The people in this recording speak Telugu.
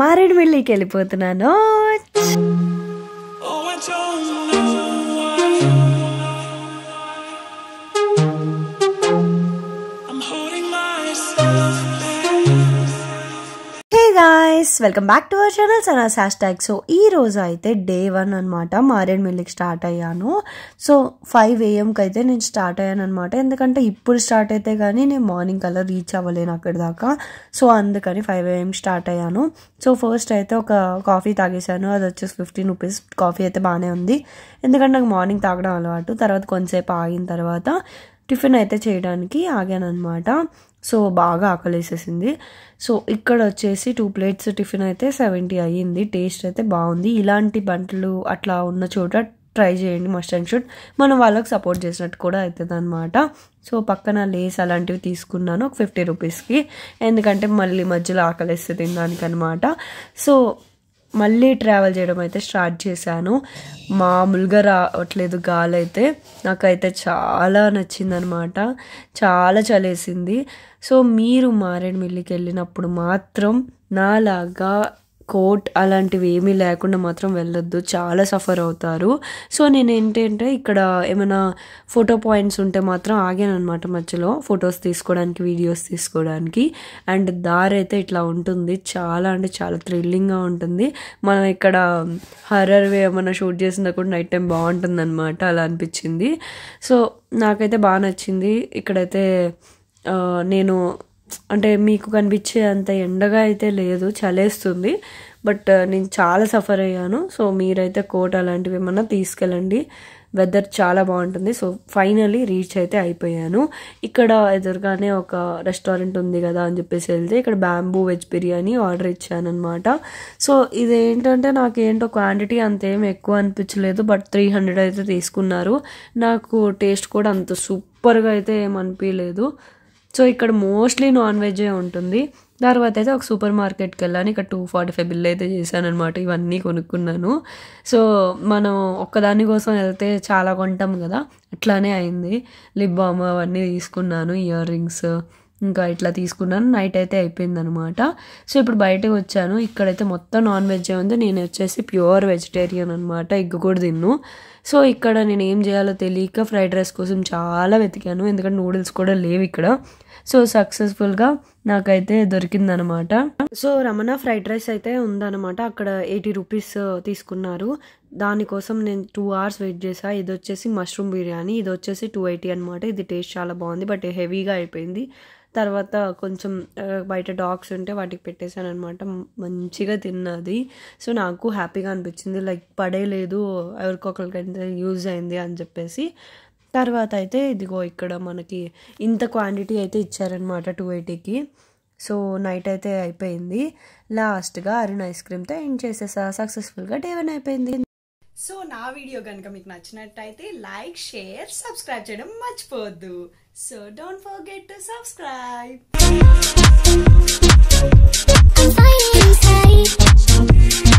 మారేడుమిల్లికి వెళ్ళిపోతున్నాను oh, guys welcome back to our channel సనాస్ హ్యాష్ ట్యాగ్ సో ఈ రోజు అయితే డే వన్ అనమాట మిల్లికి స్టార్ట్ అయ్యాను సో ఫైవ్ ఏఎంకి అయితే నేను స్టార్ట్ అయ్యాను అనమాట ఎందుకంటే ఇప్పుడు స్టార్ట్ అయితే కానీ నేను మార్నింగ్ కల్లా రీచ్ అవ్వలేను అక్కడి దాకా సో అందుకని ఫైవ్ ఏఎం స్టార్ట్ అయ్యాను సో ఫస్ట్ అయితే ఒక కాఫీ తాగేశాను అది వచ్చేసి ఫిఫ్టీన్ రూపీస్ కాఫీ అయితే బాగానే ఉంది ఎందుకంటే నాకు మార్నింగ్ తాగడం అలవాటు తర్వాత కొంతసేపు ఆగిన తర్వాత టిఫిన్ అయితే చేయడానికి ఆగాను అనమాట సో బాగా ఆకలేసేసింది సో ఇక్కడ వచ్చేసి టూ ప్లేట్స్ టిఫిన్ అయితే సెవెంటీ అయ్యింది టేస్ట్ అయితే బాగుంది ఇలాంటి బంటలు అట్లా ఉన్న చోట ట్రై చేయండి మస్ట్ అండ్ షుడ్ మనం వాళ్ళకి సపోర్ట్ చేసినట్టు కూడా అవుతుంది అనమాట సో పక్కన లేస్ అలాంటివి తీసుకున్నాను ఒక ఫిఫ్టీ రూపీస్కి ఎందుకంటే మళ్ళీ మధ్యలో ఆకలిస్తే తినడానికి అనమాట సో మళ్ళీ ట్రావెల్ చేయడం అయితే స్టార్ట్ చేశాను మామూలుగా రావట్లేదు గాలి అయితే నాకైతే చాలా నచ్చింది అనమాట చాలా చలేసింది సో మీరు మారేడుమిల్లికి వెళ్ళినప్పుడు మాత్రం నాలాగా కోట్ అలాంటివి ఏమీ లేకుండా మాత్రం వెళ్ళొద్దు చాలా సఫర్ అవుతారు సో నేను ఏంటంటే ఇక్కడ ఏమైనా ఫోటో పాయింట్స్ ఉంటే మాత్రం ఆగాను అనమాట మధ్యలో ఫొటోస్ తీసుకోవడానికి వీడియోస్ తీసుకోవడానికి అండ్ దారి అయితే ఇట్లా ఉంటుంది చాలా అంటే చాలా థ్రిల్లింగ్గా ఉంటుంది మనం ఇక్కడ హర్రర్ వే ఏమైనా షూట్ చేసినా కూడా నైట్ టైం బాగుంటుంది అనమాట అలా అనిపించింది సో నాకైతే బాగా నచ్చింది ఇక్కడైతే నేను అంటే మీకు కనిపించే అంత ఎండగా అయితే లేదు చలేస్తుంది బట్ uh, నేను చాలా సఫర్ అయ్యాను సో మీరైతే కోట్ అలాంటివి ఏమన్నా తీసుకెళ్ళండి వెదర్ చాలా బాగుంటుంది సో ఫైనలీ రీచ్ అయితే అయిపోయాను ఇక్కడ ఎదురుగానే ఒక రెస్టారెంట్ ఉంది కదా అని చెప్పేసి వెళ్తే ఇక్కడ బ్యాంబూ వెజ్ బిర్యానీ ఆర్డర్ ఇచ్చాను అనమాట సో ఇదేంటంటే నాకు ఏంటో క్వాంటిటీ అంతేం ఎక్కువ అనిపించలేదు బట్ త్రీ హండ్రెడ్ అయితే తీసుకున్నారు నాకు టేస్ట్ కూడా అంత సూపర్గా అయితే ఏమనిపించలేదు సో ఇక్కడ మోస్ట్లీ నాన్ వెజే ఉంటుంది తర్వాత అయితే ఒక సూపర్ మార్కెట్కి వెళ్ళాను ఇక్కడ టూ ఫార్టీ ఫైవ్ బిల్ అయితే చేశానమాట ఇవన్నీ కొనుక్కున్నాను సో మనం ఒక్కదాని కోసం వెళ్తే చాలా కొంటాం కదా అట్లానే అయింది లిప్ బామ్ అవన్నీ తీసుకున్నాను ఇయర్ రింగ్స్ ఇంకా ఇట్లా తీసుకున్నాను నైట్ అయితే అయిపోయింది అనమాట సో ఇప్పుడు బయటకు వచ్చాను ఇక్కడైతే మొత్తం నాన్ వెజ్ ఉంది నేను వచ్చేసి ప్యూర్ వెజిటేరియన్ అనమాట ఎగ్ కూడా తిన్ను సో ఇక్కడ నేను ఏం చేయాలో తెలియక ఫ్రైడ్ రైస్ కోసం చాలా వెతికాను ఎందుకంటే నూడిల్స్ కూడా లేవు ఇక్కడ సో సక్సెస్ఫుల్గా నాకైతే దొరికిందనమాట సో రమణ ఫ్రైడ్ రైస్ అయితే ఉందనమాట అక్కడ ఎయిటీ రూపీస్ తీసుకున్నారు దానికోసం నేను టూ అవర్స్ వెయిట్ చేసా ఇది వచ్చేసి మష్రూమ్ బిర్యానీ ఇది వచ్చేసి టూ ఎయిటీ అనమాట ఇది టేస్ట్ చాలా బాగుంది బట్ హెవీగా అయిపోయింది తర్వాత కొంచెం బయట డాగ్స్ ఉంటే వాటికి పెట్టేశాను అనమాట మంచిగా తిన్నది సో నాకు హ్యాపీగా అనిపించింది లైక్ పడేయలేదు ఎవరికొకరికి యూజ్ అయింది అని చెప్పేసి తర్వాత అయితే ఇదిగో ఇక్కడ మనకి ఇంత క్వాంటిటీ అయితే ఇచ్చారనమాట టూ ఎయిటీకి సో నైట్ అయితే అయిపోయింది లాస్ట్గా అరుణ్ ఐస్ క్రీమ్తో ఎండ్ చేసేసా సక్సెస్ఫుల్గా డే వన్ అయిపోయింది సో నా వీడియో కనుక మీకు నచ్చినట్టయితే లైక్ షేర్ సబ్స్క్రైబ్ చేయడం మర్చిపోవద్దు so don't forget to subscribe